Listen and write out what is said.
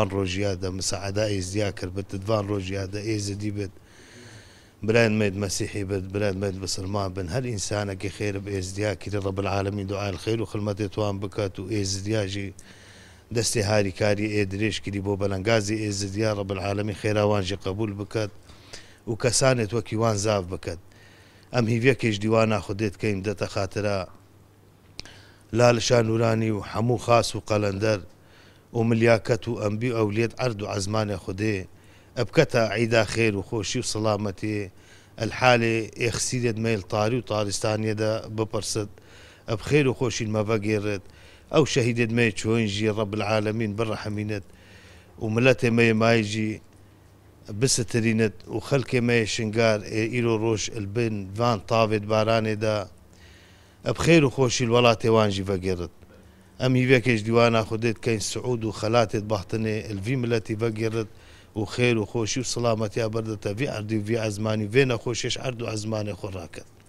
روجي هذا مساعدة إيز ياكر کرد بێت روجي هذا إيز دي بێت بلاد ميد مسيحي بد بلاد ميد بسلمان بن هل إنسانك خير بإزدياك رب العالمين دعاء الخير وخلمتي توان بكات دياجي دستي هاري كاري إدريش كدي بو بلنغازي إزديا رب العالمين خير وانجي قبول بكات وكسانت وكيوان زاف بكات أم هي فيكيش ديوانا خديت كيم دتا خاطرة لا لشان وراني وحمو خاص وقلندر و ملیاکەت و ئەمبی و ئەولێت ئەرد و ئازمانە خودێ ئەبکەتە عیدا خێر و خۆشی و سەلامەتی ئەلحالێ ئێخسیرێت مەیل تاری و تاریستانیەدا بپرسد ئەب خێر و خۆشین مەبەگێڕێت ئەو شەهیدێت مێ چۆنجی ڕەب العالمین بڕەحەمینێت و ملەتێ مێ مایجی بسترینت و خەلکێ مێ شنگار البن فان طافت بارانێدا ئەب خێر و خۆشی وڵاتێوانجی بەگێرت امي بيكش ديوانا خديت كاين سعود وخلاتت بحطني الفي التي بقرت وخير وخوشي وسلامتي بردت في عردي في ازماني فينا خوشيش عرض ازماني خوراكت